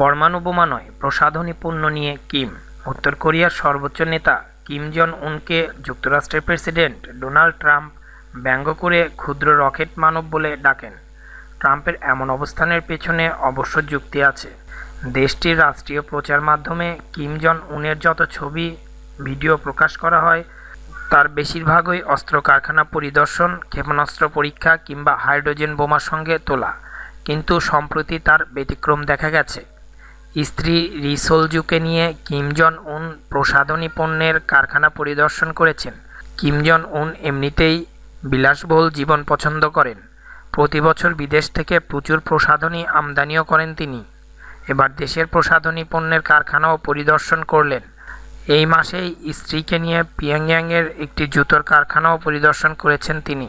পরমাণু বোমা নয় প্রসাধনী পণ্য নিয়ে কিম উত্তর কোরিয়ার সর্বোচ্চ নেতা কিম জন উনকে যুক্তরাষ্ট্রের প্রেসিডেন্ট ডোনাল্ড ট্রাম্প ব্যঙ্গ করে ক্ষুদ্র রকেট মানব বলে ডাকেন ট্রাম্পের এমন অবস্থানের পেছনে অবশ্য যুক্তি আছে দেশটির রাষ্ট্রীয় প্রচার মাধ্যমে কিম জন উনের যত ছবি ভিডিও প্রকাশ করা হয় তার বেশিরভাগই অস্ত্র কারখানা পরিদর্শন ক্ষেপণাস্ত্র পরীক্ষা কিংবা হাইড্রোজেন বোমার সঙ্গে তোলা কিন্তু সম্প্রতি তার ব্যতিক্রম দেখা গেছে স্ত্রী রিসোলজুকে নিয়ে কিমজন উন প্রসাধনী পণ্যের কারখানা পরিদর্শন করেছেন কিমজন উন এমনিতেই বিলাসবহুল জীবন পছন্দ করেন প্রতি বছর বিদেশ থেকে প্রচুর প্রসাধনী আমদানিও করেন তিনি এবার দেশের প্রসাধনী পণ্যের কারখানাও পরিদর্শন করলেন এই মাসেই স্ত্রীকে নিয়ে পিয়াংয়াংয়ের একটি জুতোর কারখানাও পরিদর্শন করেছেন তিনি